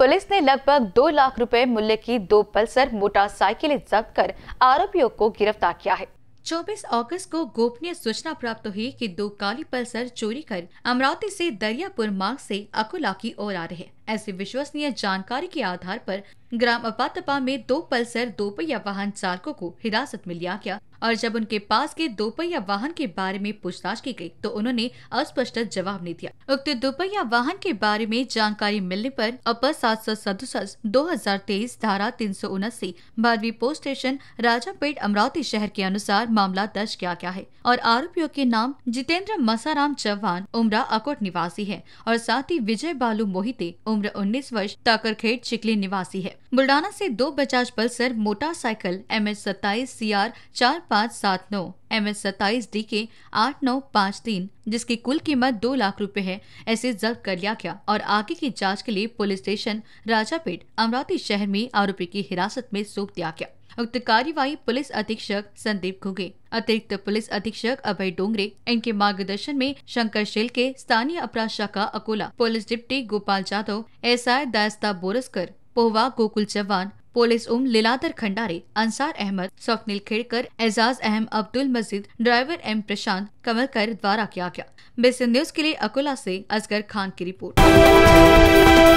police ने लगभग दो लाख रुपए मूल्य की दो पल्सर मोटरसाइकिल जब्त कर आरोपियों को गिरफ्तार किया है 24 अगस्त को गोपनीय सूचना प्राप्त हुई कि दो काली पल्सर चोरी कर अमरावती से दरियापुर मार्ग से अकोला की ओर आ रहे ऐसी विश्वसनीय जानकारी के आधार पर ग्राम अपातपा में दो पल्सर दोपहिया वाहन चालकों को हिरासत में लिया गया और जब उनके पास के दोपहिया वाहन के बारे में पूछताछ की गई तो उन्होंने अस्पष्ट जवाब नहीं दिया उक्त दोपहिया वाहन के बारे में जानकारी मिलने पर अपर सात सौ सदुसठ दो हजार तेईस धारा तीन सौ उनासी बारहवीं post station Rajapeth Amravati शहर के अनुसार मामला दर्ज किया गया है और आरोपियों के नाम जितेंद्र मसाराम चौहान उम्र अकोट निवासी है और साथ ही विजय बालू मोहिते उम्र उन्नीस वर्ष ताकरखेड़ चिकली निवासी है बुल्डाना से दो Bajaj Pulsar motorcycle M H सत्ताईस सी आर चार पाँच सात नौ एम एस सत्ताईस डी के आठ नौ पाँच तीन जिसकी कुल कीमत दो लाख रुपए है ऐसे जब्त कर लिया गया और आगे की जांच के लिए पुलिस स्टेशन राजापेट अमरावती शहर में आरोपी की हिरासत में सौंप दिया गया उक्त कार्यवाही पुलिस अधीक्षक संदीप घुगे अतिरिक्त पुलिस अधीक्षक अभय डोंगरे इनके मार्गदर्शन में शंकर शेल के स्थानीय अपराध शाखा Akola police deputy Gopal Jadhav S I दायस्ता बोरसकर पोहवा गोकुल चौहान पुलिस उम लिलादर खंडारे अंसार अहमद स्वप्निल खेड़कर एजाज अहम अब्दुल मजीद ड्राइवर एम प्रशांत कमलकर द्वारा किया गया बेसिन न्यूज के लिए अकोला से असगर खान की रिपोर्ट